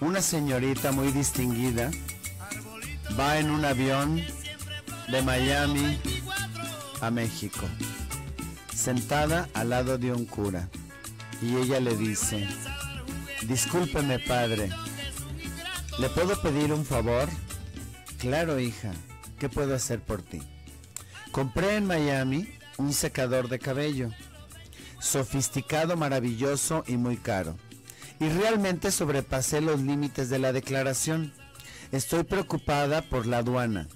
Una señorita muy distinguida va en un avión de Miami a México, sentada al lado de un cura. Y ella le dice, discúlpeme padre, ¿le puedo pedir un favor? Claro hija, ¿qué puedo hacer por ti? Compré en Miami un secador de cabello sofisticado, maravilloso y muy caro. Y realmente sobrepasé los límites de la declaración. Estoy preocupada por la aduana.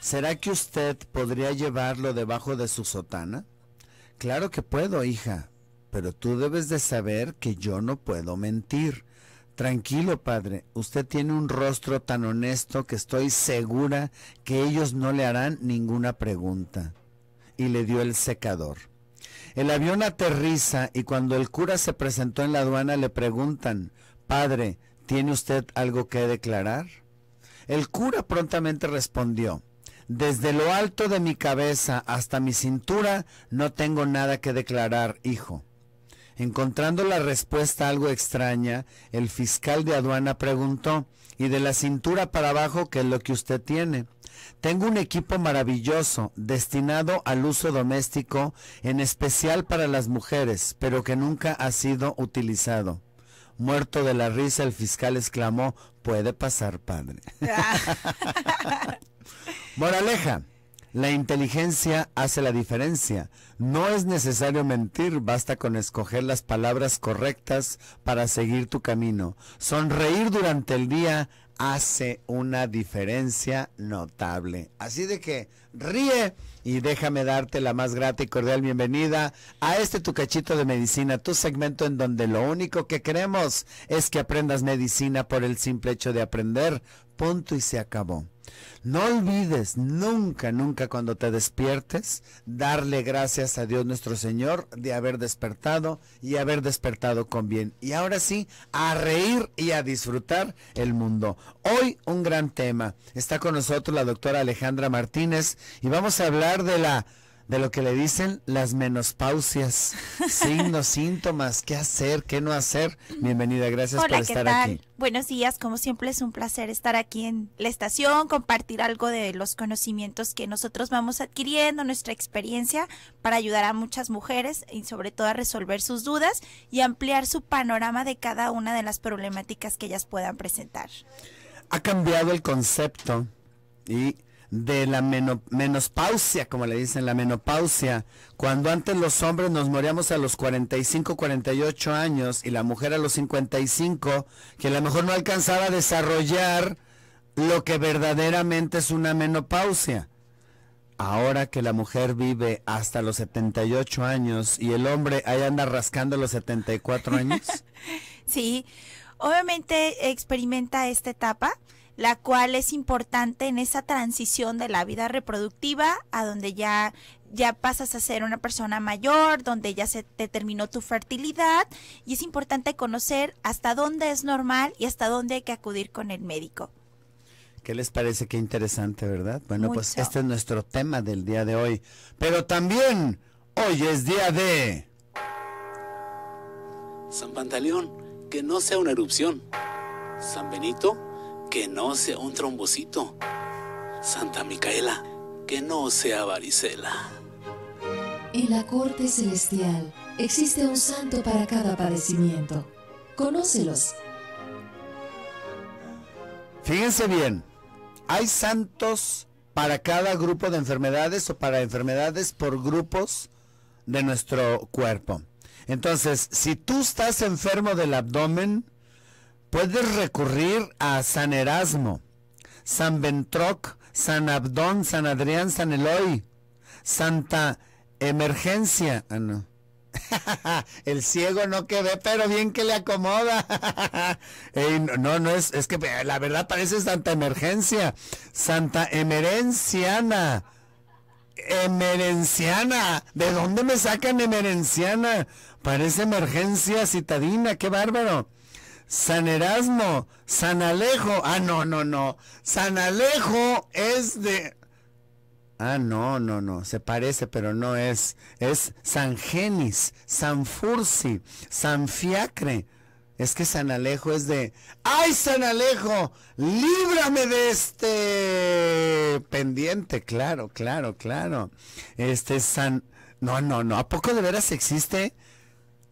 ¿Será que usted podría llevarlo debajo de su sotana? Claro que puedo, hija, pero tú debes de saber que yo no puedo mentir. Tranquilo, padre, usted tiene un rostro tan honesto que estoy segura que ellos no le harán ninguna pregunta. Y le dio el secador. El avión aterriza y cuando el cura se presentó en la aduana le preguntan, Padre, ¿tiene usted algo que declarar? El cura prontamente respondió, Desde lo alto de mi cabeza hasta mi cintura no tengo nada que declarar, hijo. Encontrando la respuesta algo extraña, el fiscal de aduana preguntó, ¿y de la cintura para abajo qué es lo que usted tiene? Tengo un equipo maravilloso destinado al uso doméstico, en especial para las mujeres, pero que nunca ha sido utilizado. Muerto de la risa, el fiscal exclamó, puede pasar, padre. Moraleja. La inteligencia hace la diferencia. No es necesario mentir, basta con escoger las palabras correctas para seguir tu camino. Sonreír durante el día hace una diferencia notable. Así de que ríe y déjame darte la más grata y cordial bienvenida a este tu cachito de medicina, tu segmento en donde lo único que queremos es que aprendas medicina por el simple hecho de aprender. Punto y se acabó. No olvides nunca, nunca cuando te despiertes, darle gracias a Dios nuestro Señor de haber despertado y haber despertado con bien. Y ahora sí, a reír y a disfrutar el mundo. Hoy un gran tema. Está con nosotros la doctora Alejandra Martínez y vamos a hablar de la de lo que le dicen las menopausias, signos, síntomas, qué hacer, qué no hacer. Bienvenida, gracias por estar aquí. Buenos días, como siempre es un placer estar aquí en la estación, compartir algo de los conocimientos que nosotros vamos adquiriendo, nuestra experiencia para ayudar a muchas mujeres y sobre todo a resolver sus dudas y ampliar su panorama de cada una de las problemáticas que ellas puedan presentar. Ha cambiado el concepto y de la menopausia, como le dicen, la menopausia, cuando antes los hombres nos moríamos a los 45, 48 años y la mujer a los 55, que a lo mejor no alcanzaba a desarrollar lo que verdaderamente es una menopausia. Ahora que la mujer vive hasta los 78 años y el hombre ahí anda rascando los 74 años. sí, obviamente experimenta esta etapa la cual es importante en esa transición de la vida reproductiva a donde ya ya pasas a ser una persona mayor, donde ya se determinó tu fertilidad y es importante conocer hasta dónde es normal y hasta dónde hay que acudir con el médico. ¿Qué les parece? Qué interesante, ¿verdad? Bueno, pues este es nuestro tema del día de hoy. Pero también hoy es día de... San Pantaleón, que no sea una erupción. San Benito, que no sea un trombocito. Santa Micaela, que no sea varicela. En la corte celestial existe un santo para cada padecimiento. Conócelos. Fíjense bien, hay santos para cada grupo de enfermedades o para enfermedades por grupos de nuestro cuerpo. Entonces, si tú estás enfermo del abdomen, puedes recurrir a San Erasmo, San Bentroc, San Abdón, San Adrián, San Eloy, Santa Emergencia. Ah, no. el ciego no que ve, pero bien que le acomoda. no, no es, es que eh, la verdad parece Santa Emergencia, Santa Emerenciana. Emerenciana. ¿De dónde me sacan Emerenciana? Parece emergencia citadina, qué bárbaro. San Erasmo, San Alejo. Ah, no, no, no. San Alejo es de... Ah, no, no, no. Se parece, pero no es. Es San Genis, San Fursi, San Fiacre. Es que San Alejo es de... ¡Ay, San Alejo! ¡Líbrame de este pendiente! Claro, claro, claro. Este San... No, no, no. ¿A poco de veras existe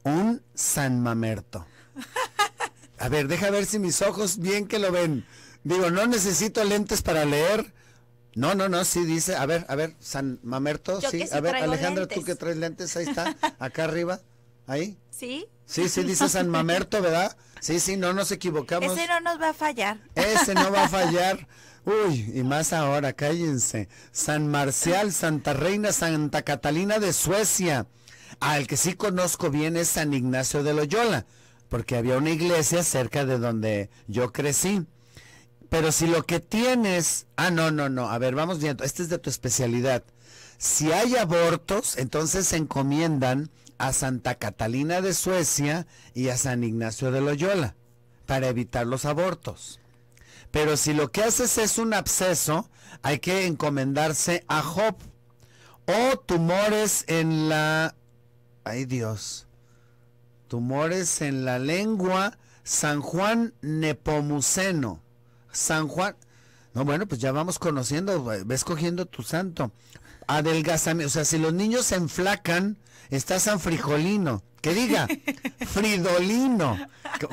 un San Mamerto? A ver, deja ver si mis ojos bien que lo ven. Digo, no necesito lentes para leer. No, no, no, sí dice, a ver, a ver, San Mamerto, sí, a ver, Alejandra, tú que traes lentes, ahí está, acá arriba, ahí. Sí. Sí, sí, dice San Mamerto, ¿verdad? Sí, sí, no nos equivocamos. Ese no nos va a fallar. Ese no va a fallar. Uy, y más ahora, cállense. San Marcial, Santa Reina, Santa Catalina de Suecia. Al que sí conozco bien es San Ignacio de Loyola porque había una iglesia cerca de donde yo crecí. Pero si lo que tienes, ah, no, no, no, a ver, vamos viendo, este es de tu especialidad. Si hay abortos, entonces se encomiendan a Santa Catalina de Suecia y a San Ignacio de Loyola para evitar los abortos. Pero si lo que haces es un absceso, hay que encomendarse a Job o tumores en la... Ay Dios. Tumores en la lengua. San Juan Nepomuceno. San Juan. No, bueno, pues ya vamos conociendo, ves cogiendo tu santo. Adelgazamiento. O sea, si los niños se enflacan, está San Frijolino. Que diga, Fridolino.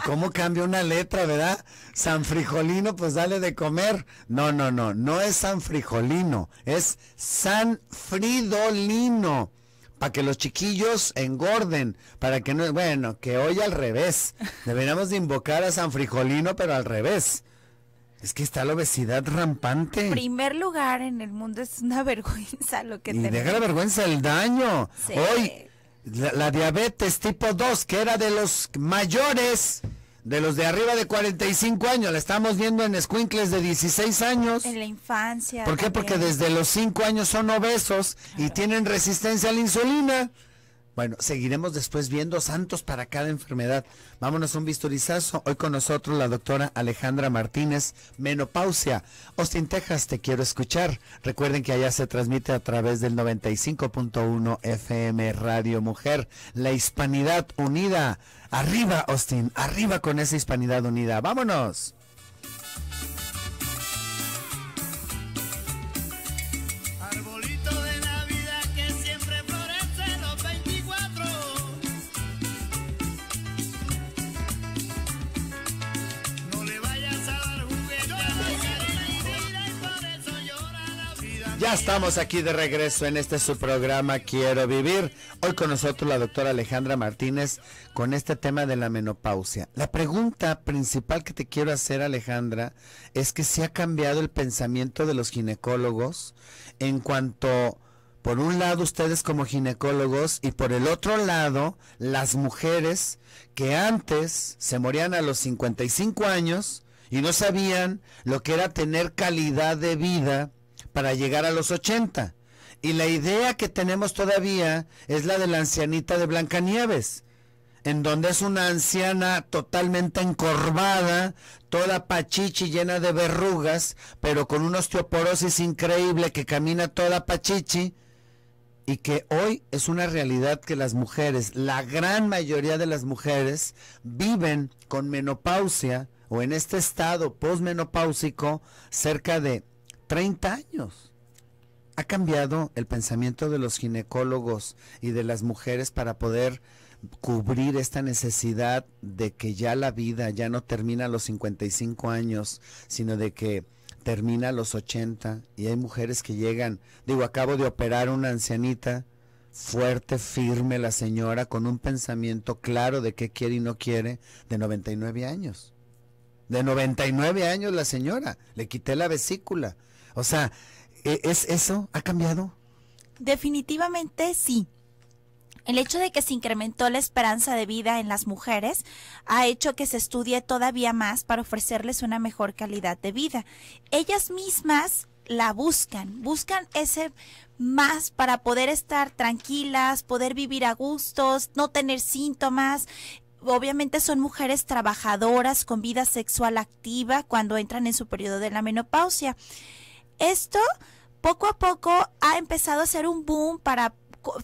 ¿Cómo cambia una letra, verdad? San Frijolino, pues dale de comer. No, no, no, no es San Frijolino, es San Fridolino para que los chiquillos engorden, para que no, bueno, que hoy al revés. Deberíamos de invocar a San Frijolino, pero al revés. Es que está la obesidad rampante. En primer lugar en el mundo es una vergüenza lo que y deja la vergüenza el daño. Hoy la, la diabetes tipo 2, que era de los mayores, de los de arriba de 45 años. La estamos viendo en escuincles de 16 años. En la infancia. ¿Por qué? Porque desde los 5 años son obesos y tienen resistencia a la insulina. Bueno, seguiremos después viendo santos para cada enfermedad. Vámonos a un vistorizazo. Hoy con nosotros la doctora Alejandra Martínez, menopausia. Austin, Texas, te quiero escuchar. Recuerden que allá se transmite a través del 95.1 FM Radio Mujer, la Hispanidad Unida. Arriba, Austin, arriba con esa Hispanidad Unida. Vámonos. estamos aquí de regreso en este su programa Quiero Vivir. Hoy con nosotros la doctora Alejandra Martínez con este tema de la menopausia. La pregunta principal que te quiero hacer, Alejandra, es que se ha cambiado el pensamiento de los ginecólogos en cuanto, por un lado, ustedes como ginecólogos y por el otro lado, las mujeres que antes se morían a los 55 años y no sabían lo que era tener calidad de vida para llegar a los 80. Y la idea que tenemos todavía es la de la ancianita de Blancanieves, en donde es una anciana totalmente encorvada, toda pachichi llena de verrugas, pero con una osteoporosis increíble que camina toda pachichi y que hoy es una realidad que las mujeres, la gran mayoría de las mujeres, viven con menopausia o en este estado posmenopáusico cerca de 30 años. ¿Ha cambiado el pensamiento de los ginecólogos y de las mujeres para poder cubrir esta necesidad de que ya la vida ya no termina a los 55 años, sino de que termina a los 80 y hay mujeres que llegan, digo, acabo de operar una ancianita, fuerte, firme la señora, con un pensamiento claro de qué quiere y no quiere, de 99 años. De 99 años la señora, le quité la vesícula, o sea, ¿e-, ¿es eso? ¿Ha cambiado? Definitivamente sí. El hecho de que se incrementó la esperanza de vida en las mujeres ha hecho que se estudie todavía más para ofrecerles una mejor calidad de vida. Ellas mismas la buscan, buscan ese más para poder estar tranquilas, poder vivir a gustos, no tener síntomas, obviamente son mujeres trabajadoras con vida sexual activa cuando entran en su periodo de la menopausia esto poco a poco ha empezado a ser un boom para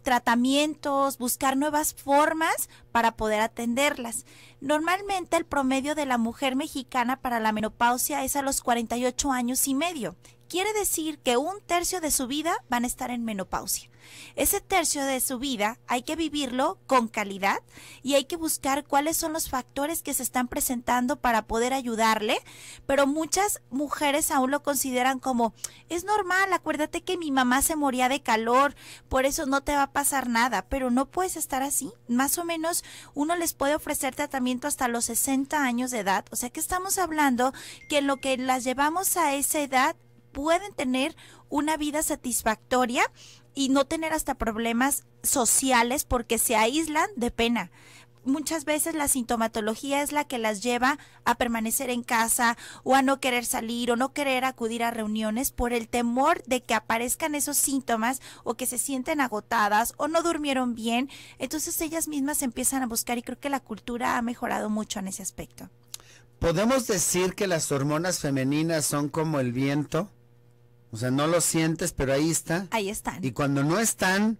tratamientos, buscar nuevas formas para poder atenderlas. Normalmente el promedio de la mujer mexicana para la menopausia es a los 48 años y medio. Quiere decir que un tercio de su vida van a estar en menopausia. Ese tercio de su vida hay que vivirlo con calidad y hay que buscar cuáles son los factores que se están presentando para poder ayudarle, pero muchas mujeres aún lo consideran como es normal, acuérdate que mi mamá se moría de calor, por eso no te va a pasar nada, pero no puedes estar así. Más o menos uno les puede ofrecer tratamiento hasta los 60 años de edad. O sea que estamos hablando que lo que las llevamos a esa edad pueden tener una vida satisfactoria y no tener hasta problemas sociales porque se aíslan de pena muchas veces la sintomatología es la que las lleva a permanecer en casa o a no querer salir o no querer acudir a reuniones por el temor de que aparezcan esos síntomas o que se sienten agotadas o no durmieron bien. Entonces ellas mismas empiezan a buscar y creo que la cultura ha mejorado mucho en ese aspecto. ¿Podemos decir que las hormonas femeninas son como el viento? O sea, no lo sientes, pero ahí está. Ahí están. Y cuando no están,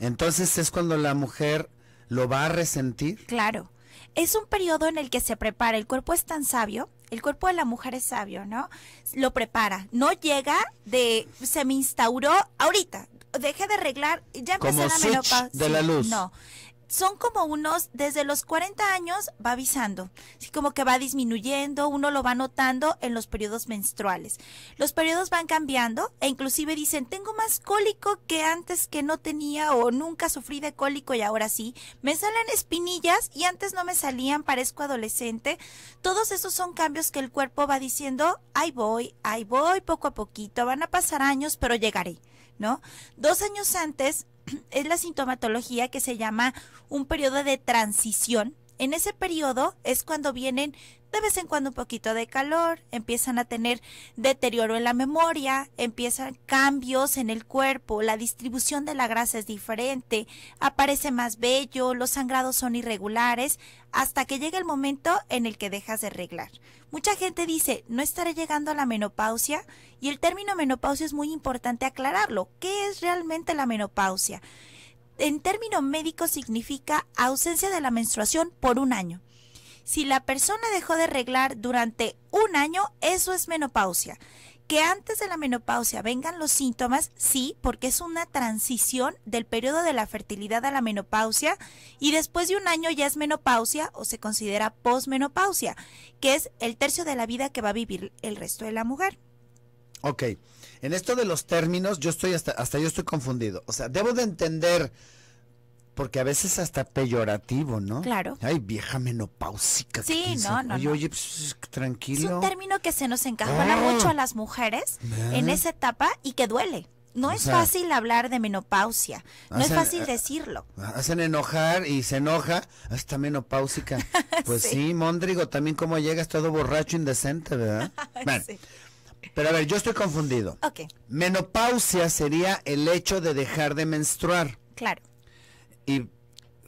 entonces es cuando la mujer ¿lo va a resentir? Claro. Es un periodo en el que se prepara, el cuerpo es tan sabio, el cuerpo de la mujer es sabio, ¿no? Lo prepara, no llega de, se me instauró ahorita, Deje de arreglar, ya empecé la de la luz. No, son como unos, desde los 40 años va avisando, así como que va disminuyendo, uno lo va notando en los periodos menstruales. Los periodos van cambiando e inclusive dicen, tengo más cólico que antes que no tenía o nunca sufrí de cólico y ahora sí, me salen espinillas y antes no me salían, parezco adolescente. Todos esos son cambios que el cuerpo va diciendo, ahí voy, ahí voy, poco a poquito, van a pasar años, pero llegaré. ¿No? Dos años antes es la sintomatología que se llama un periodo de transición. En ese periodo es cuando vienen de vez en cuando un poquito de calor, empiezan a tener deterioro en la memoria, empiezan cambios en el cuerpo, la distribución de la grasa es diferente, aparece más bello, los sangrados son irregulares, hasta que llega el momento en el que dejas de arreglar. Mucha gente dice, no estaré llegando a la menopausia y el término menopausia es muy importante aclararlo. ¿Qué es realmente la menopausia? En término médico significa ausencia de la menstruación por un año. Si la persona dejó de arreglar durante un año, eso es menopausia. Que antes de la menopausia vengan los síntomas, sí, porque es una transición del periodo de la fertilidad a la menopausia y después de un año ya es menopausia o se considera posmenopausia, que es el tercio de la vida que va a vivir el resto de la mujer. Ok, en esto de los términos yo estoy hasta, hasta yo estoy confundido. O sea, debo de entender porque a veces hasta peyorativo, ¿no? Claro. Ay, vieja menopáusica. Sí, no, no. Y oye, pues, tranquilo. Es un término que se nos encajona ah. mucho a las mujeres ah. en esa etapa y que duele. No es fácil hablar de menopausia, no es fácil eh, decirlo. Hacen enojar y se enoja hasta menopáusica. Pues sí. Mondrigo, también como llegas todo borracho indecente, ¿verdad? Pero a ver, yo estoy confundido. Ok. Menopausia sería el hecho de dejar de menstruar. Claro y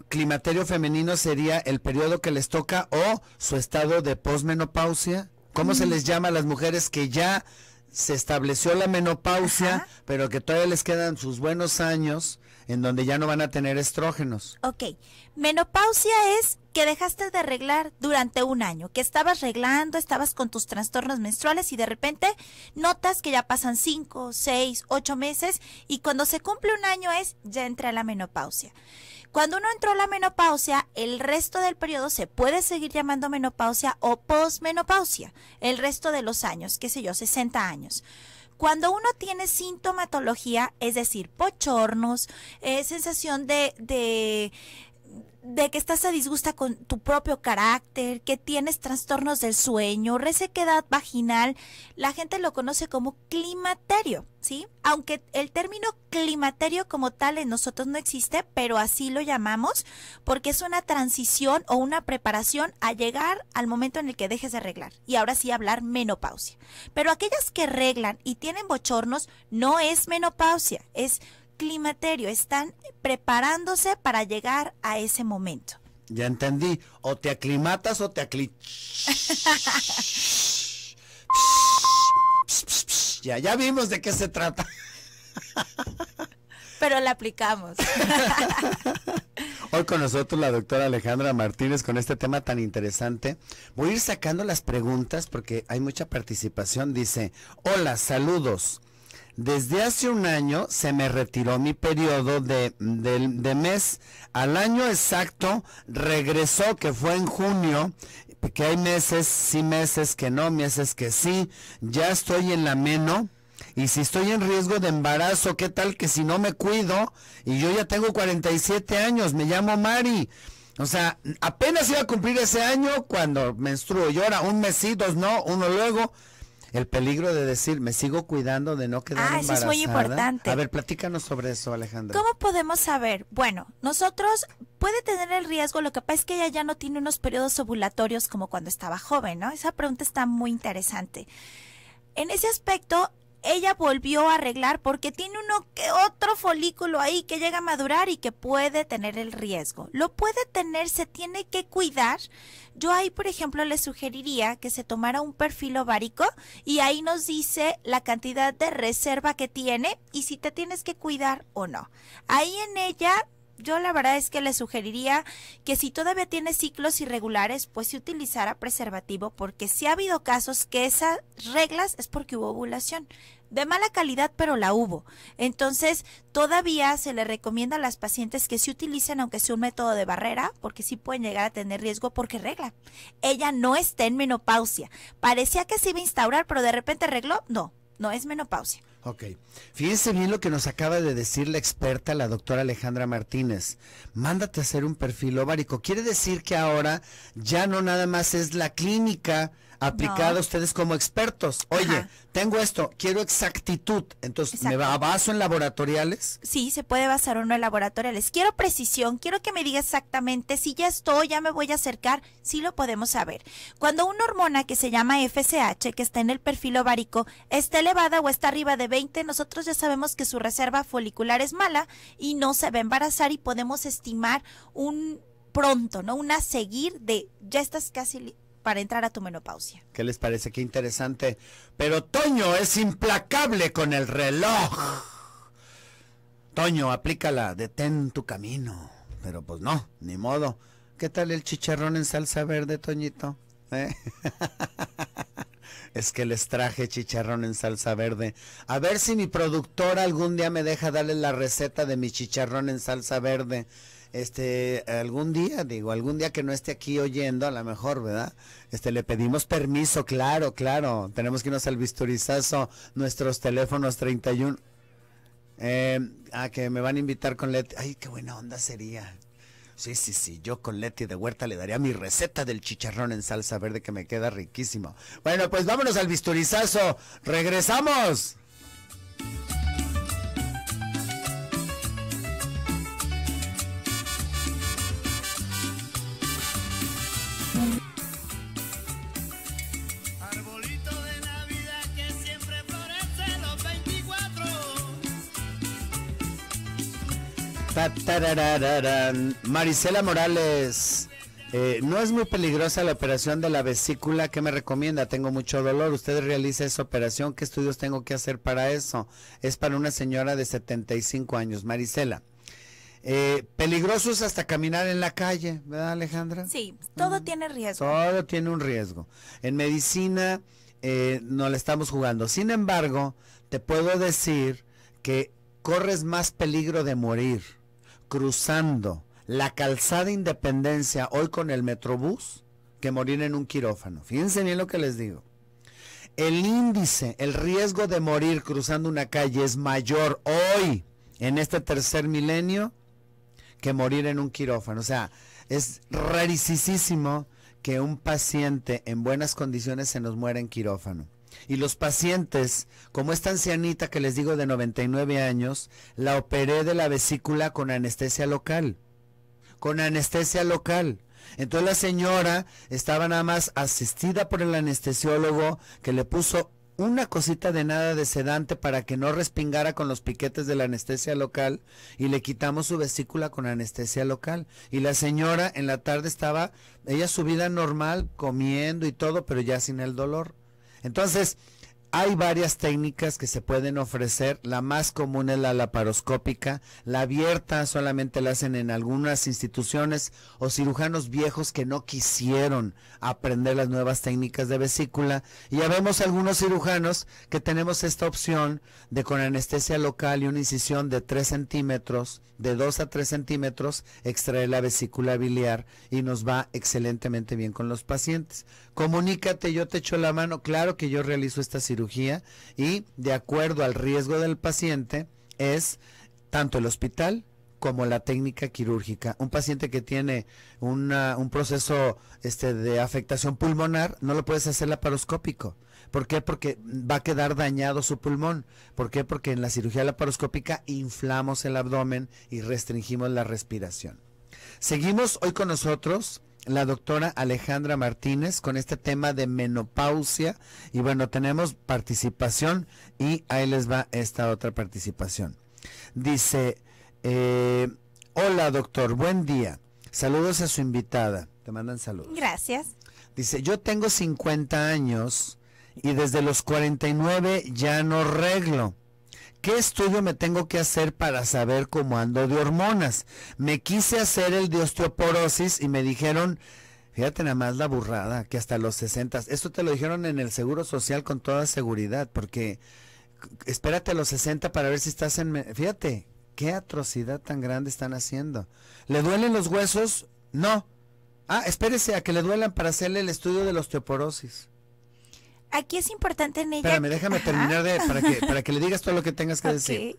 climaterio femenino sería el periodo que les toca o su estado de posmenopausia. ¿Cómo se mm. les llama a las mujeres que ya se estableció la menopausia, pero que todavía les quedan sus buenos años en donde ya no van a tener estrógenos. Ok, menopausia es que dejaste de arreglar durante un año, que estabas arreglando, estabas con tus trastornos menstruales y de repente notas que ya pasan cinco seis ocho meses y cuando se cumple un año es ya entra la menopausia. Cuando uno entró a la menopausia, el resto del periodo se puede seguir llamando menopausia o posmenopausia, el resto de los años, qué sé yo, 60 años. Cuando uno tiene sintomatología, es decir, pochornos, eh, sensación de, de de que estás a disgusta con tu propio carácter, que tienes trastornos del sueño, resequedad vaginal, la gente lo conoce como climaterio, ¿sí? Aunque el término climaterio como tal en nosotros no existe, pero así lo llamamos porque es una transición o una preparación a llegar al momento en el que dejes de arreglar y ahora sí hablar menopausia. Pero aquellas que reglan y tienen bochornos no es menopausia, es climaterio, están preparándose para llegar a ese momento. Ya entendí, o te aclimatas o te aclí. ya, ya vimos de qué se trata. Pero la aplicamos. Hoy con nosotros la doctora Alejandra Martínez con este tema tan interesante. Voy a ir sacando las preguntas porque hay mucha participación. Dice, hola, saludos. Desde hace un año se me retiró mi periodo de, mes. Al año exacto regresó, que fue en junio, que hay meses, sí meses que no, meses que sí. Ya estoy en la meno. Y si estoy en riesgo de embarazo, ¿qué tal que si no me cuido? Y yo ya tengo 47 años, me llamo Mari. O sea, apenas iba a cumplir ese año cuando menstruo. yo ahora un mes dos no, uno luego. El peligro de decir, me sigo cuidando de no quedar ah, eso es muy importante. A ver, platícanos sobre eso, Alejandra. ¿Cómo podemos saber? Bueno, nosotros puede tener el riesgo, lo que pasa es que ella ya no tiene unos periodos ovulatorios como cuando estaba joven, ¿no? Esa pregunta está muy interesante. En ese aspecto, ella volvió a arreglar porque tiene uno que otro folículo ahí que llega a madurar y que puede tener el riesgo. Lo puede tener, se tiene que cuidar. Yo ahí, por ejemplo, le sugeriría que se tomara un perfil ovárico y ahí nos dice la cantidad de reserva que tiene y si te tienes que cuidar o no. Ahí en ella yo la verdad es que le sugeriría que si todavía tiene ciclos irregulares, pues se utilizara preservativo, porque si ha habido casos que esas reglas es porque hubo ovulación de mala calidad, pero la hubo. Entonces, todavía se le recomienda a las pacientes que se utilicen, aunque sea un método de barrera, porque sí pueden llegar a tener riesgo porque regla. Ella no está en menopausia. Parecía que se iba a instaurar, pero de repente arregló. No, no es menopausia. Ok. Fíjense bien lo que nos acaba de decir la experta, la doctora Alejandra Martínez. Mándate a hacer un perfil ovárico. Quiere decir que ahora ya no nada más es la clínica aplicado a ustedes como expertos. Oye, tengo esto, quiero exactitud. Entonces, ¿me baso en laboratoriales? Sí, se puede basar uno en laboratoriales. Quiero precisión, quiero que me diga exactamente si ya estoy, ya me voy a acercar, si lo podemos saber. Cuando una hormona que se llama FSH, que está en el perfil ovárico, está elevada o está arriba de 20, nosotros ya sabemos que su reserva folicular es mala y no se va a embarazar y podemos estimar un pronto, ¿no? Una seguir de ya estás casi para entrar a tu menopausia. ¿Qué les parece? Qué interesante. Pero Toño es implacable con el reloj. Toño, aplícala, detén tu camino. Pero pues no, ni modo. ¿Qué tal el chicharrón en salsa verde, Toñito? ¿Eh? es que les traje chicharrón en salsa verde. A ver si mi productora algún día me deja darle la receta de mi chicharrón en salsa verde este, algún día, digo, algún día que no esté aquí oyendo, a lo mejor, ¿verdad? Este, le pedimos permiso, claro, claro. Tenemos que irnos al bisturizazo, nuestros teléfonos 31. Eh, a que me van a invitar con Leti. Ay, qué buena onda sería. Sí, sí, sí, yo con Leti de Huerta le daría mi receta del chicharrón en salsa verde que me queda riquísimo. Bueno, pues vámonos al bisturizazo. Regresamos. Marisela Morales, eh, no es muy peligrosa la operación de la vesícula. que me recomienda? Tengo mucho dolor. ¿Usted realiza esa operación? ¿Qué estudios tengo que hacer para eso? Es para una señora de 75 años. Marisela. Eh, peligrosos hasta caminar en la calle, ¿verdad Alejandra? Sí, todo mm. tiene riesgo. Todo tiene un riesgo. En medicina eh, no la estamos jugando. Sin embargo, te puedo decir que corres más peligro de morir cruzando la calzada Independencia hoy con el Metrobús que morir en un quirófano. Fíjense bien lo que les digo. El índice, el riesgo de morir cruzando una calle es mayor hoy, en este tercer milenio, que morir en un quirófano. O sea, es rarísimo que un paciente en buenas condiciones se nos muera en quirófano. Y los pacientes, como esta ancianita que les digo de 99 años, la operé de la vesícula con anestesia local. Con anestesia local. Entonces la señora estaba nada más asistida por el anestesiólogo que le puso una cosita de nada de sedante para que no respingara con los piquetes de la anestesia local y le quitamos su vesícula con anestesia local. Y la señora en la tarde estaba, ella su vida normal, comiendo y todo, pero ya sin el dolor. Entonces, hay varias técnicas que se pueden ofrecer. La más común es la laparoscópica. La abierta solamente la hacen en algunas instituciones o cirujanos viejos que no quisieron aprender las nuevas técnicas de vesícula. Y ya vemos algunos cirujanos que tenemos esta opción de con anestesia local y una incisión de 3 centímetros, de 2 a 3 centímetros, extraer la vesícula biliar y nos va excelentemente bien con los pacientes comunícate, yo te echo la mano, claro que yo realizo esta cirugía y de acuerdo al riesgo del paciente es tanto el hospital como la técnica quirúrgica. Un paciente que tiene un proceso este, de afectación pulmonar, no lo puedes hacer laparoscópico. ¿Por qué? Porque va a quedar dañado su pulmón. ¿Por qué? Porque en la cirugía laparoscópica inflamos el abdomen y restringimos la respiración. Seguimos hoy con nosotros la doctora Alejandra Martínez con este tema de menopausia. Y bueno, tenemos participación y ahí les va esta otra participación. Dice, eh, hola doctor, buen día. Saludos a su invitada. Te mandan saludos. Gracias. Dice, yo tengo 50 años y desde los 49 ya no reglo. ¿Qué estudio me tengo que hacer para saber cómo ando de hormonas? Me quise hacer el de osteoporosis y me dijeron, fíjate nada más la burrada, que hasta los 60. Esto te lo dijeron en el Seguro Social con toda seguridad, porque espérate a los 60 para ver si estás en... Fíjate, qué atrocidad tan grande están haciendo. ¿Le duelen los huesos? No. Ah, espérese a que le duelan para hacerle el estudio de la osteoporosis aquí es importante en ella. Espérame, déjame terminar de, para, que, le digas todo lo que tengas que decir.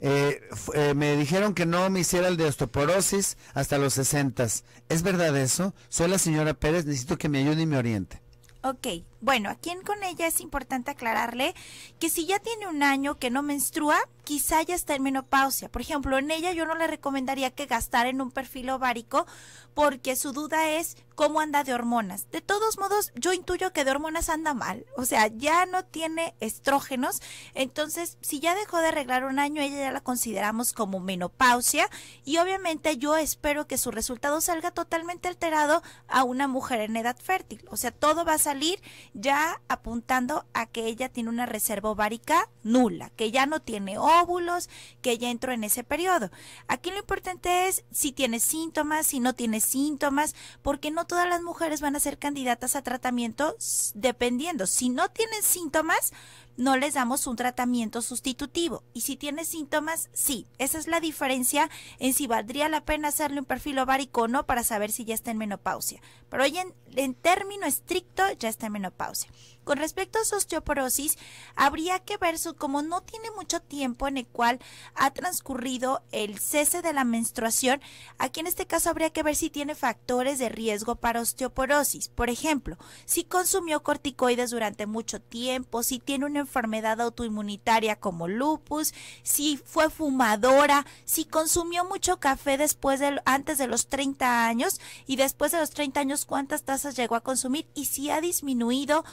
Eh, eh, me dijeron que no me hiciera el de osteoporosis hasta los sesentas. ¿Es verdad eso? Soy la señora Pérez, necesito que me ayude y me oriente. Ok, bueno, aquí en con ella es importante aclararle que si ya tiene un año que no menstrua, quizá ya está en menopausia. Por ejemplo, en ella yo no le recomendaría que gastara en un perfil ovárico porque su duda es cómo anda de hormonas. De todos modos, yo intuyo que de hormonas anda mal, o sea, ya no tiene estrógenos, entonces si ya dejó de arreglar un año, ella ya la consideramos como menopausia y obviamente yo espero que su resultado salga totalmente alterado a una mujer en edad fértil, o sea, todo va a salir ya apuntando a que ella tiene una reserva ovárica nula, que ya no tiene óvulos, que ya entró en ese periodo. Aquí lo importante es si tiene síntomas, si no tiene síntomas, porque no todas las mujeres van a ser candidatas a tratamiento dependiendo. Si no tienen síntomas, no les damos un tratamiento sustitutivo. Y si tiene síntomas, sí. Esa es la diferencia en si valdría la pena hacerle un perfil ovárico o no para saber si ya está en menopausia. Pero hoy en, en término estricto ya está en menopausia. Con respecto a su osteoporosis, habría que ver su, como no tiene mucho tiempo en el cual ha transcurrido el cese de la menstruación, aquí en este caso habría que ver si tiene factores de riesgo para osteoporosis. Por ejemplo, si consumió corticoides durante mucho tiempo, si tiene una enfermedad autoinmunitaria como lupus, si fue fumadora, si consumió mucho café después de, antes de los 30 años y después de los 30 años cuántas tazas llegó a consumir y si ha disminuido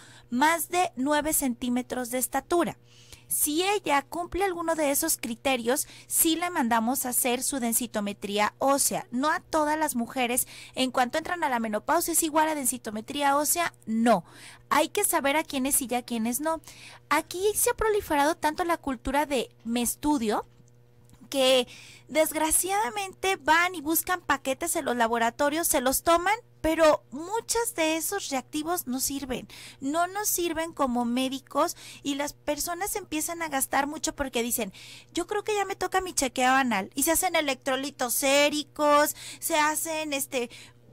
más de 9 centímetros de estatura. Si ella cumple alguno de esos criterios, sí le mandamos a hacer su densitometría ósea. No a todas las mujeres, en cuanto entran a la menopausia, es igual a densitometría ósea, no. Hay que saber a quiénes sí y a quiénes no. Aquí se ha proliferado tanto la cultura de me estudio que desgraciadamente van y buscan paquetes en los laboratorios, se los toman pero muchos de esos reactivos no sirven, no nos sirven como médicos y las personas empiezan a gastar mucho porque dicen, yo creo que ya me toca mi chequeo anal y se hacen electrolitos séricos, se hacen este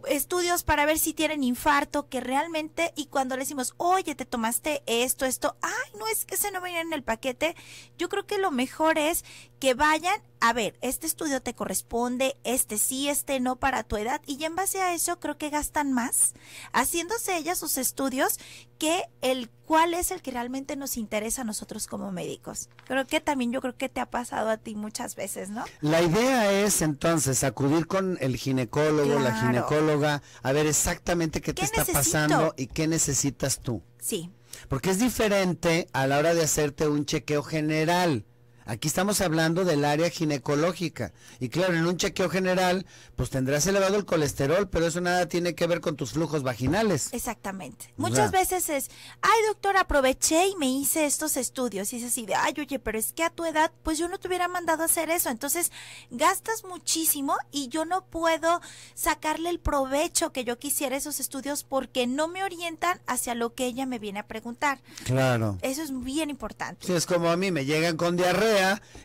estudios para ver si tienen infarto, que realmente, y cuando le decimos, oye, te tomaste esto, esto, ay, no es que se no venía en el paquete, yo creo que lo mejor es que vayan a ver, este estudio te corresponde, este sí, este no para tu edad, y ya en base a eso creo que gastan más haciéndose ellas sus estudios que el cuál es el que realmente nos interesa a nosotros como médicos. Creo que también yo creo que te ha pasado a ti muchas veces, ¿no? La idea es entonces acudir con el ginecólogo, la ginecóloga, a ver exactamente qué, te está pasando y qué necesitas tú. Sí. Porque es diferente a la hora de hacerte un chequeo general. Aquí estamos hablando del área ginecológica. Y claro, en un chequeo general, pues tendrás elevado el colesterol, pero eso nada tiene que ver con tus flujos vaginales. Exactamente. Muchas veces es, ay doctor, aproveché y me hice estos estudios. Y es así de, ay oye, pero es que a tu edad, pues yo no te hubiera mandado a hacer eso. Entonces, gastas muchísimo y yo no puedo sacarle el provecho que yo quisiera esos estudios porque no me orientan hacia lo que ella me viene a preguntar. Claro. Eso es bien importante. Sí, es como a mí, me llegan con diarrea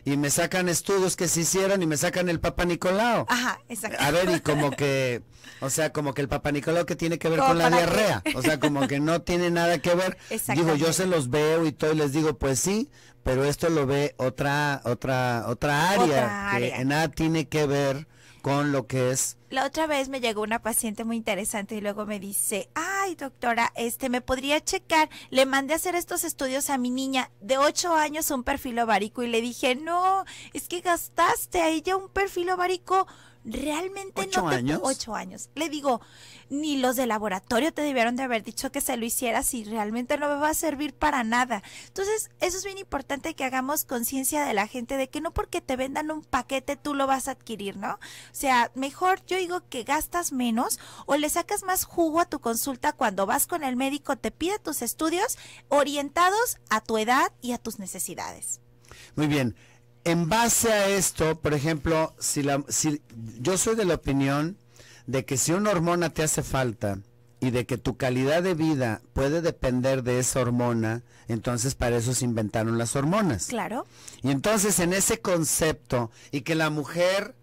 y me sacan estudios que se hicieron y me sacan el Papa Nicolau. A ver, y como que, o sea, como que el Papa Nicolau que tiene que ver con la diarrea, o sea, como que no tiene nada que ver. Digo, yo se los veo y todo y les digo, pues sí, pero esto lo ve otra otra otra área. que nada tiene que ver con lo que es... La otra vez me llegó una paciente muy interesante y luego me dice, ay doctora, este, me podría checar, le mandé a hacer estos estudios a mi niña de 8 años un perfil ovárico y le dije, no, es que gastaste a ella un perfil ovárico realmente no te... 8 años. Le digo, ni los de laboratorio te debieron de haber dicho que se lo hicieras si realmente no me va a servir para nada. Entonces, eso es bien importante que hagamos conciencia de la gente de que no porque te vendan un paquete tú lo vas a adquirir, ¿no? O sea, mejor yo digo que gastas menos o le sacas más jugo a tu consulta cuando vas con el médico, te pide tus estudios orientados a tu edad y a tus necesidades. Muy bien. En base a esto, por ejemplo, si, la, si yo soy de la opinión de que si una hormona te hace falta y de que tu calidad de vida puede depender de esa hormona, entonces para eso se inventaron las hormonas. Claro. Y entonces en ese concepto y que la mujer,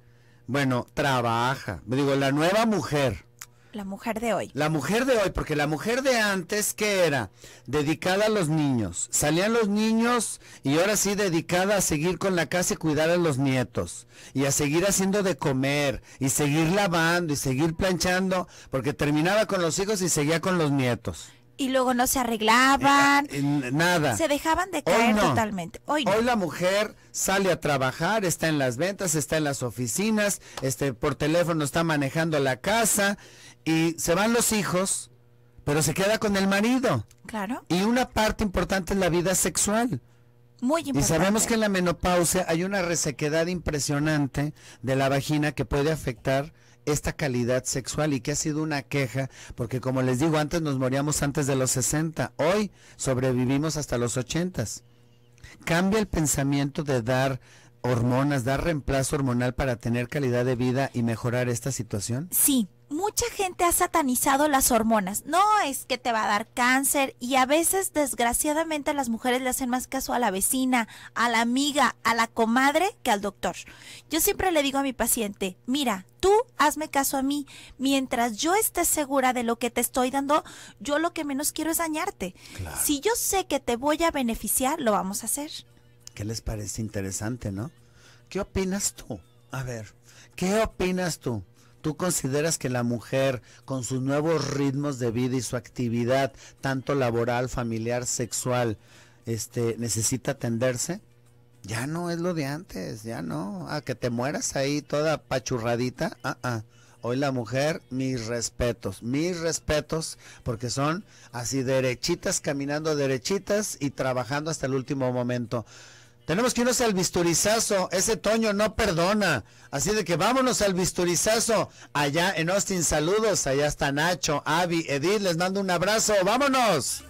bueno, trabaja, digo, la nueva mujer, la mujer de hoy. La mujer de hoy, porque la mujer de antes, que era? Dedicada a los niños. Salían los niños y ahora sí dedicada a seguir con la casa y cuidar a los nietos. Y a seguir haciendo de comer, y seguir lavando, y seguir planchando, porque terminaba con los hijos y seguía con los nietos y luego no se arreglaban. Eh, eh, nada. Se dejaban de caer totalmente. Hoy, Hoy, la mujer sale a trabajar, está en las ventas, está en las oficinas, este, por teléfono está manejando la casa y se van los hijos, pero se queda con el marido. Claro. Y una parte importante es la vida sexual. Muy importante. Y sabemos que en la menopausia hay una resequedad impresionante de la vagina que puede afectar esta calidad sexual y que ha sido una queja, porque como les digo, antes nos moríamos antes de los 60, hoy sobrevivimos hasta los 80. Cambia el pensamiento de dar hormonas, dar reemplazo hormonal para tener calidad de vida y mejorar esta situación? Sí, mucha gente ha satanizado las hormonas. No es que te va a dar cáncer y a veces desgraciadamente las mujeres le hacen más caso a la vecina, a la amiga, a la comadre que al doctor. Yo siempre le digo a mi paciente, mira, tú hazme caso a mí. Mientras yo esté segura de lo que te estoy dando, yo lo que menos quiero es dañarte. Si yo sé que te voy a beneficiar, lo vamos a hacer. ¿Qué les parece interesante, no? ¿Qué opinas tú? A ver, ¿qué opinas tú? ¿Tú consideras que la mujer, con sus nuevos ritmos de vida y su actividad, tanto laboral, familiar, sexual, este, necesita atenderse? Ya no es lo de antes, ya no. A que te mueras ahí toda pachurradita. Ah, ah. Hoy la mujer, mis respetos, mis respetos, porque son así derechitas, caminando derechitas y trabajando hasta el último momento. Tenemos que irnos al bisturizazo. Ese Toño no perdona. Así de que vámonos al bisturizazo. Allá en Austin, saludos. Allá está Nacho, Avi, Edith. Les mando un abrazo. ¡Vámonos!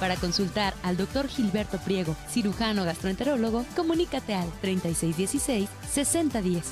Para consultar al doctor Gilberto Priego, cirujano gastroenterólogo, comunícate al 3616-6010.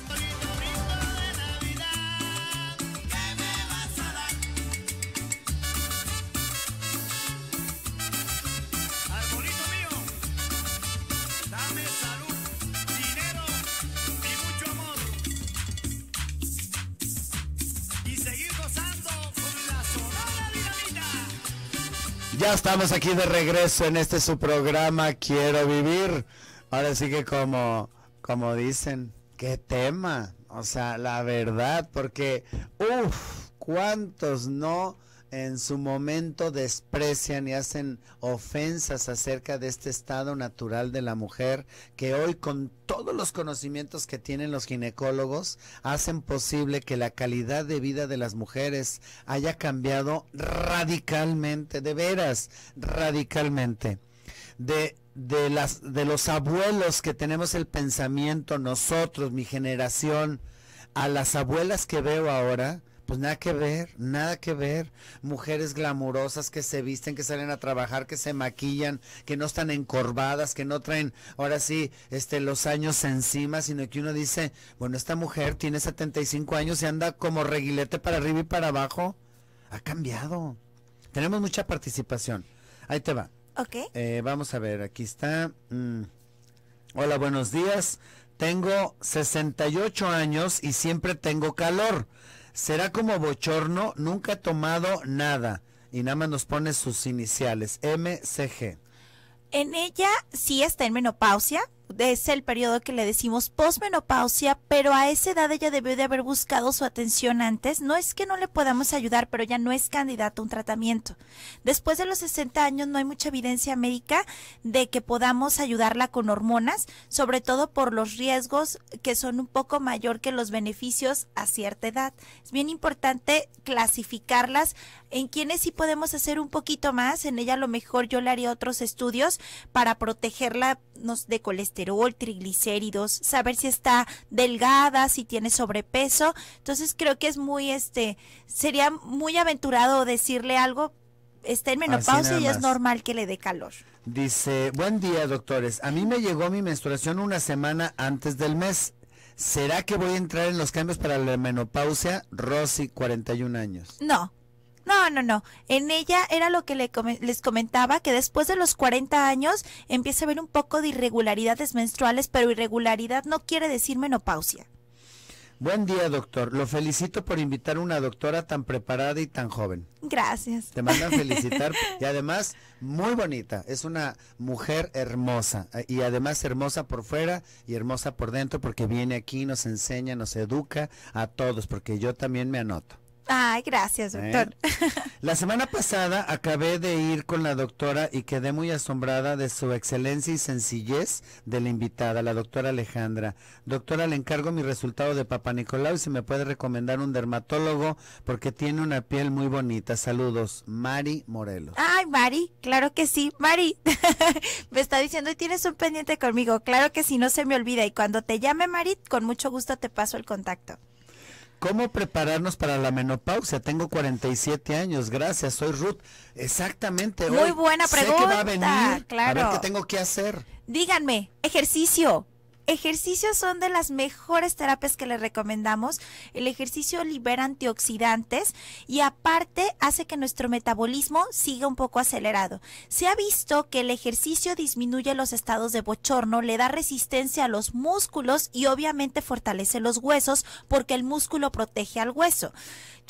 Ya estamos aquí de regreso en este su programa Quiero Vivir. Ahora sí que como, como dicen, qué tema. O sea, la verdad, porque, uff, cuántos no en su momento desprecian y hacen ofensas acerca de este estado natural de la mujer que hoy con todos los conocimientos que tienen los ginecólogos hacen posible que la calidad de vida de las mujeres haya cambiado radicalmente, de veras, radicalmente. De, de, las, de los abuelos que tenemos el pensamiento nosotros, mi generación, a las abuelas que veo ahora, pues nada que ver, nada que ver. Mujeres glamurosas que se visten, que salen a trabajar, que se maquillan, que no están encorvadas, que no traen, ahora sí, este, los años encima, sino que uno dice, bueno, esta mujer tiene 75 años y anda como reguilete para arriba y para abajo. Ha cambiado. Tenemos mucha participación. Ahí te va. Ok. Eh, vamos a ver, aquí está. Mm. Hola, buenos días. Tengo 68 años y siempre tengo calor. Será como bochorno, nunca ha tomado nada. Y nada más nos pone sus iniciales, MCG. En ella sí está en menopausia, es el periodo que le decimos posmenopausia, pero a esa edad ella debió de haber buscado su atención antes. No es que no le podamos ayudar, pero ya no es candidato a un tratamiento. Después de los 60 años no hay mucha evidencia médica de que podamos ayudarla con hormonas, sobre todo por los riesgos que son un poco mayor que los beneficios a cierta edad. Es bien importante clasificarlas en quienes sí podemos hacer un poquito más. En ella a lo mejor yo le haría otros estudios para protegerla de colesterol, triglicéridos, saber si está delgada, si tiene sobrepeso. Entonces creo que es muy, este, sería muy aventurado decirle algo, está en menopausia y es normal que le dé calor. Dice, buen día doctores, a mí me llegó mi menstruación una semana antes del mes. ¿Será que voy a entrar en los cambios para la menopausia? Rosy, 41 años. No, no, no, no. En ella era lo que le les comentaba, que después de los 40 años empieza a haber un poco de irregularidades menstruales, pero irregularidad no quiere decir menopausia. Buen día, doctor. Lo felicito por invitar a una doctora tan preparada y tan joven. Gracias. Te mandan felicitar y además muy bonita. Es una mujer hermosa eh, y además hermosa por fuera y hermosa por dentro porque viene aquí, nos enseña, nos educa a todos porque yo también me anoto. Ay, gracias, ¿Eh? doctor. La semana pasada acabé de ir con la doctora y quedé muy asombrada de su excelencia y sencillez de la invitada, la doctora Alejandra. Doctora, le encargo mi resultado de Papa Nicolau y se me puede recomendar un dermatólogo porque tiene una piel muy bonita. Saludos, Mari Morelos. Ay, Mari, claro que sí, Mari. me está diciendo, tienes un pendiente conmigo. Claro que sí, no se me olvida. Y cuando te llame, Mari, con mucho gusto te paso el contacto. ¿Cómo prepararnos para la menopausia? Tengo 47 años, gracias, soy Ruth. Exactamente. Muy buena pregunta. Sé que va a venir, A ver qué tengo que hacer. Díganme, ejercicio, ejercicios son de las mejores terapias que les recomendamos. El ejercicio libera antioxidantes y aparte hace que nuestro metabolismo siga un poco acelerado. Se ha visto que el ejercicio disminuye los estados de bochorno, le da resistencia a los músculos y obviamente fortalece los huesos porque el músculo protege al hueso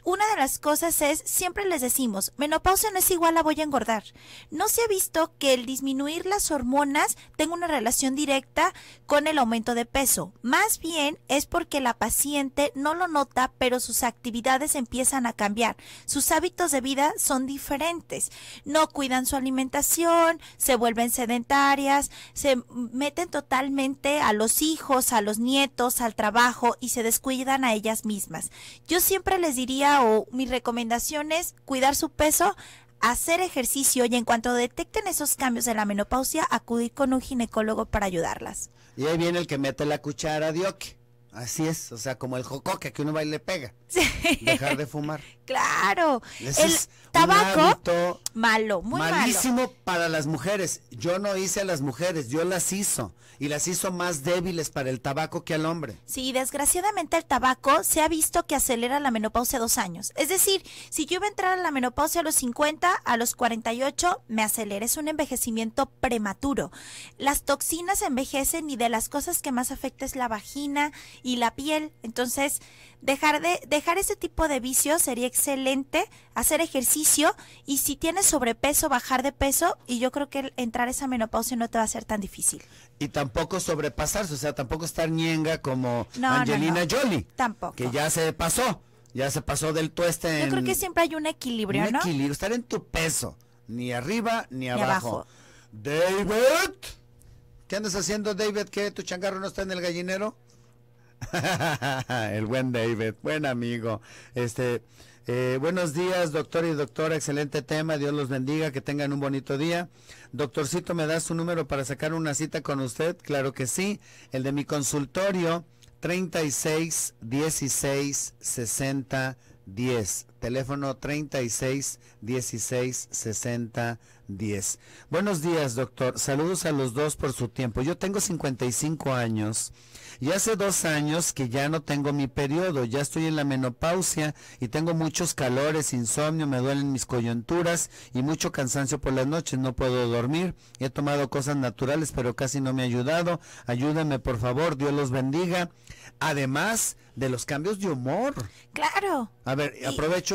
una de las cosas es, siempre les decimos, menopausia no es igual a voy a engordar. No se ha visto que el disminuir las hormonas tenga una relación directa con el aumento de peso. Más bien es porque la paciente no lo nota, pero sus actividades empiezan a cambiar. Sus hábitos de vida son diferentes. No cuidan su alimentación, se vuelven sedentarias, se meten totalmente a los hijos, a los nietos, al trabajo y se descuidan a ellas mismas. Yo siempre les diría o mi recomendación es cuidar su peso, hacer ejercicio y en cuanto detecten esos cambios de la menopausia, acudir con un ginecólogo para ayudarlas. Y ahí viene el que mete la cuchara de Así es, o sea, como el joco que uno va y le pega. Dejar de fumar. Claro. el tabaco malo, muy malísimo para las mujeres. Yo no hice a las mujeres, yo las hizo y las hizo más débiles para el tabaco que al hombre. Sí, desgraciadamente el tabaco se ha visto que acelera la menopausia dos años. Es decir, si yo iba a entrar a la menopausia a los 50, a los 48 me acelera, es un envejecimiento prematuro. Las toxinas envejecen y de las cosas que más afecta es la vagina y la piel. Entonces, dejar de dejar ese tipo de vicios sería excelente, hacer ejercicio y si tienes sobrepeso, bajar de peso y yo creo que entrar a esa menopausia no te va a ser tan difícil. Y tampoco sobrepasarse, o sea, tampoco estar nienga como Angelina Jolie. Tampoco. Que ya se pasó, ya se pasó del tueste. En, yo creo que siempre hay un equilibrio, un equilibrio, estar en tu peso, ni arriba ni abajo. David, ¿qué andas haciendo, David? que tu changarro no está en el gallinero? el buen David, buen amigo. Este, eh, buenos días, doctor y doctora, excelente tema, Dios los bendiga, que tengan un bonito día. Doctorcito, ¿me da su número para sacar una cita con usted? Claro que sí, el de mi consultorio, 36 16 60 10 teléfono 36 16 60 10. Buenos días, doctor. Saludos a los dos por su tiempo. Yo tengo 55 años y hace dos años que ya no tengo mi periodo, ya estoy en la menopausia y tengo muchos calores, insomnio, me duelen mis coyunturas y mucho cansancio por las noches, no puedo dormir. He tomado cosas naturales, pero casi no me ha ayudado. Ayúdame, por favor, Dios los bendiga. Además de los cambios de humor. Claro. A ver, aprovecho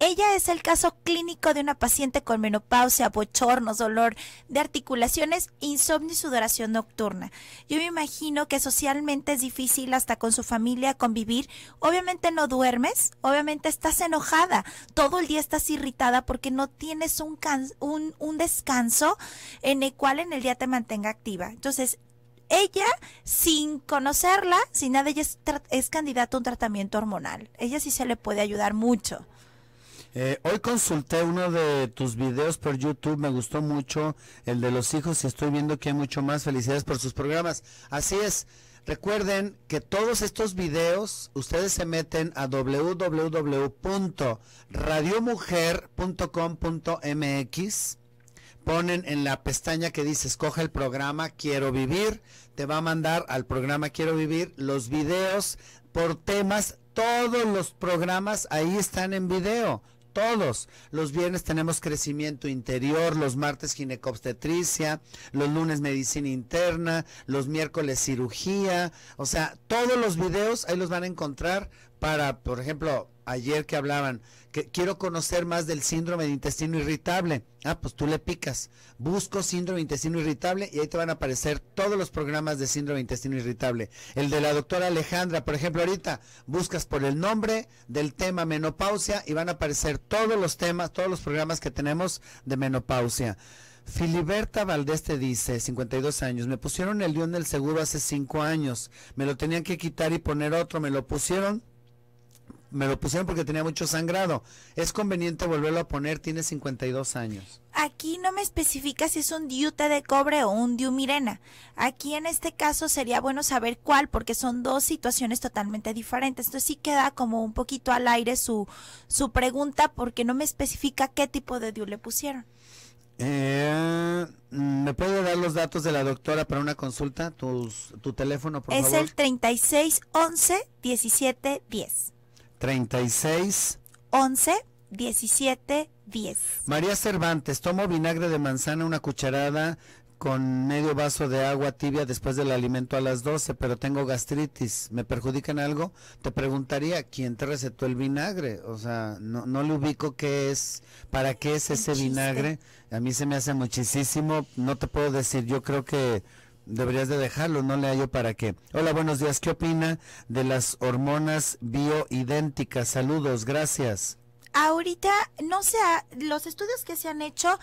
Ella es el caso clínico de una paciente con menopausia, bochornos, dolor de articulaciones, insomnio y sudoración nocturna. Yo me imagino que socialmente es difícil hasta con su familia convivir. Obviamente no duermes, obviamente estás enojada, todo el día estás irritada porque no tienes un, un, descanso en el cual en el día te mantenga activa. Entonces, ella, sin conocerla, sin nada, ella es, es candidata a un tratamiento hormonal. Ella sí se le puede ayudar mucho. Eh, hoy consulté uno de tus videos por YouTube, me gustó mucho el de los hijos y estoy viendo que hay mucho más. Felicidades por sus programas. Así es. Recuerden que todos estos videos ustedes se meten a www.radiomujer.com.mx ponen en la pestaña que dice escoge el programa Quiero Vivir, te va a mandar al programa Quiero Vivir los videos por temas, todos los programas ahí están en video, todos. Los viernes tenemos crecimiento interior, los martes ginecobstetricia, los lunes medicina interna, los miércoles cirugía. O sea, todos los videos ahí los van a encontrar para, por ejemplo, ayer que hablaban quiero conocer más del síndrome de intestino irritable. Ah, pues tú le picas. Busco síndrome de intestino irritable y ahí te van a aparecer todos los programas de síndrome de intestino irritable. El de la doctora Alejandra, por ejemplo, ahorita buscas por el nombre del tema menopausia y van a aparecer todos los temas, todos los programas que tenemos de menopausia. Filiberta Valdés te dice, 52 años, me pusieron el guión del seguro hace 5 años, me lo tenían que quitar y poner otro, me lo pusieron me lo pusieron porque tenía mucho sangrado. Es conveniente volverlo a poner, tiene 52 años. Aquí no me especifica si es un diute de cobre o un diumirena. Aquí en este caso sería bueno saber cuál, porque son dos situaciones totalmente diferentes. Entonces sí queda como un poquito al aire su, su pregunta, porque no me especifica qué tipo de diu le pusieron. Eh, mm, ¿Me puede dar los datos de la doctora para una consulta? tu teléfono, por favor. Es el 3611 1710. 36 11 17 10. María Cervantes, tomo vinagre de manzana, una cucharada con medio vaso de agua tibia después del alimento a las 12, pero tengo gastritis. ¿Me perjudican algo? Te preguntaría quién te recetó el vinagre. O sea, no, no le ubico qué es, para qué es ese vinagre. A mí se me hace muchísimo. No te puedo decir, yo creo que deberías de dejarlo, no le hallo para qué. Hola, buenos días. ¿Qué opina de las hormonas bioidénticas? Saludos, gracias. Ahorita no sé, los estudios que se han hecho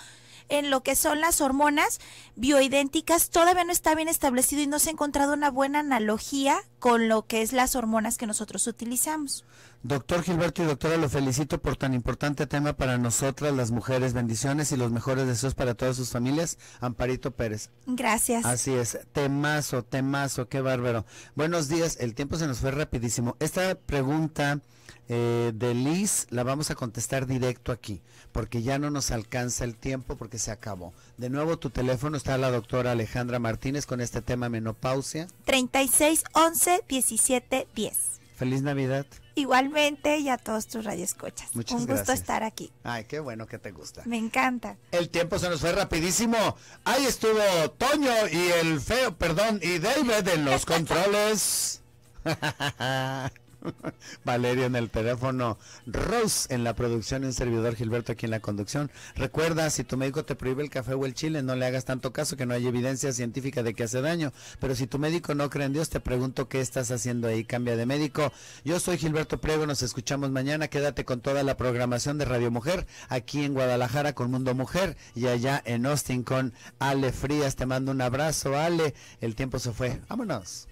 en lo que son las hormonas bioidénticas todavía no está bien establecido y no se ha encontrado una buena analogía con lo que es las hormonas que nosotros utilizamos. Doctor Gilberto y doctora, lo felicito por tan importante tema para nosotras, las mujeres. Bendiciones y los mejores deseos para todas sus familias. Amparito Pérez. Gracias. Así es. Temazo, temazo, qué bárbaro. Buenos días. El tiempo se nos fue rapidísimo. Esta pregunta eh, de Liz la vamos a contestar directo aquí, porque ya no nos alcanza el tiempo porque se acabó. De nuevo, tu teléfono está la doctora Alejandra Martínez con este tema menopausia. 36 11 17 10. Feliz Navidad. Igualmente y a todos tus radioescuchas. Muchas Un gusto estar aquí. Ay, qué bueno que te gusta. Me encanta. El tiempo se nos fue rapidísimo. Ahí estuvo Toño y el feo, perdón, y David en los controles. Valeria en el teléfono, Rose en la producción, un servidor Gilberto aquí en la conducción. Recuerda, si tu médico te prohíbe el café o el chile, no le hagas tanto caso que no hay evidencia científica de que hace daño. Pero si tu médico no cree en Dios, te pregunto qué estás haciendo ahí, cambia de médico. Yo soy Gilberto Priego, nos escuchamos mañana. Quédate con toda la programación de Radio Mujer, aquí en Guadalajara con Mundo Mujer y allá en Austin con Ale Frías. Te mando un abrazo, Ale. El tiempo se fue. Vámonos.